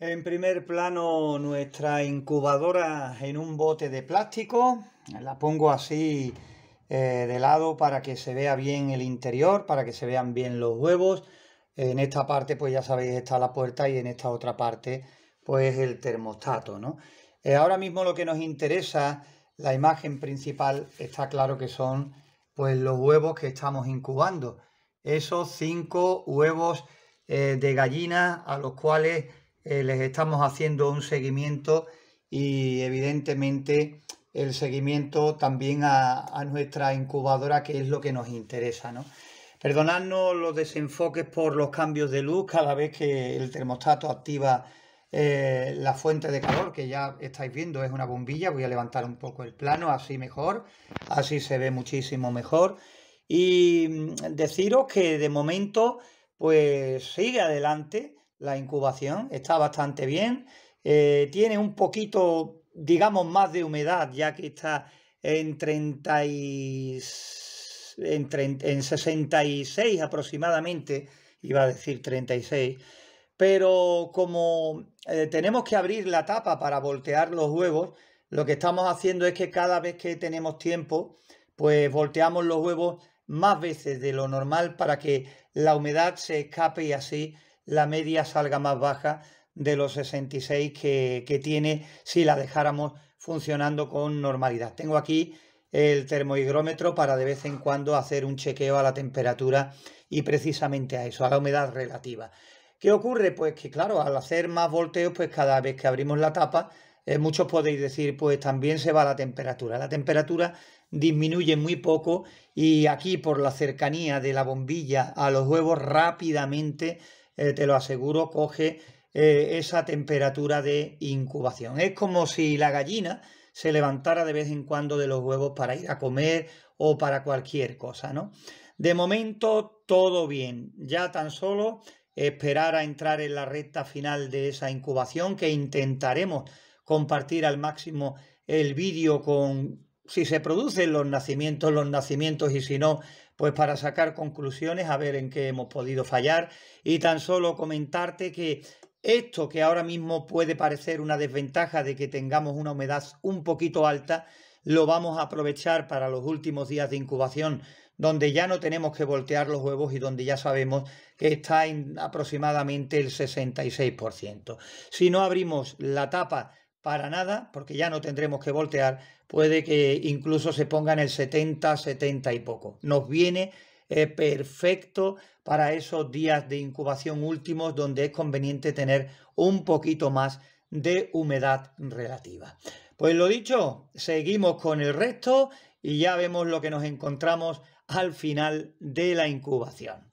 En primer plano nuestra incubadora en un bote de plástico. La pongo así eh, de lado para que se vea bien el interior, para que se vean bien los huevos. En esta parte pues ya sabéis está la puerta y en esta otra parte pues el termostato. ¿no? Eh, ahora mismo lo que nos interesa, la imagen principal, está claro que son pues los huevos que estamos incubando. Esos cinco huevos eh, de gallina a los cuales eh, les estamos haciendo un seguimiento y evidentemente el seguimiento también a, nuestra incubadora, que es lo que nos interesa. ¿no? Perdonadnos los desenfoques por los cambios de luz cada vez que el termostato activa eh, la fuente de calor, que ya estáis viendo, es una bombilla. Voy a levantar un poco el plano, así mejor, así se ve muchísimo mejor. Y mm, deciros que de momento, pues sigue adelante la incubación está bastante bien. Eh, tiene un poquito, digamos, más de humedad, ya que está en 30 en, 66 aproximadamente, iba a decir 36, pero como eh, tenemos que abrir la tapa para voltear los huevos, lo que estamos haciendo es que cada vez que tenemos tiempo, pues volteamos los huevos más veces de lo normal para que la humedad se escape y así la media salga más baja de los 66 que, que tiene si la dejáramos funcionando con normalidad. Tengo aquí el termohigrómetro para de vez en cuando hacer un chequeo a la temperatura y precisamente a eso, a la humedad relativa. ¿Qué ocurre? Pues que claro, al hacer más volteos, pues cada vez que abrimos la tapa, eh, muchos podéis decir, pues también se va la temperatura. La temperatura disminuye muy poco y aquí por la cercanía de la bombilla a los huevos rápidamente eh, te lo aseguro, coge eh, esa temperatura de incubación. Es como si la gallina se levantara de vez en cuando de los huevos para ir a comer o para cualquier cosa, ¿no? De momento todo bien, ya tan solo esperar a entrar en la recta final de esa incubación que intentaremos compartir al máximo el vídeo con si se producen los nacimientos, los nacimientos y si no, pues para sacar conclusiones, a ver en qué hemos podido fallar y tan solo comentarte que esto que ahora mismo puede parecer una desventaja de que tengamos una humedad un poquito alta, lo vamos a aprovechar para los últimos días de incubación, donde ya no tenemos que voltear los huevos y donde ya sabemos que está en aproximadamente el 66%. Si no abrimos la tapa para nada, porque ya no tendremos que voltear, puede que incluso se ponga en el 70, 70 y poco. Nos viene eh, perfecto para esos días de incubación últimos donde es conveniente tener un poquito más de humedad relativa. Pues lo dicho, seguimos con el resto y ya vemos lo que nos encontramos al final de la incubación.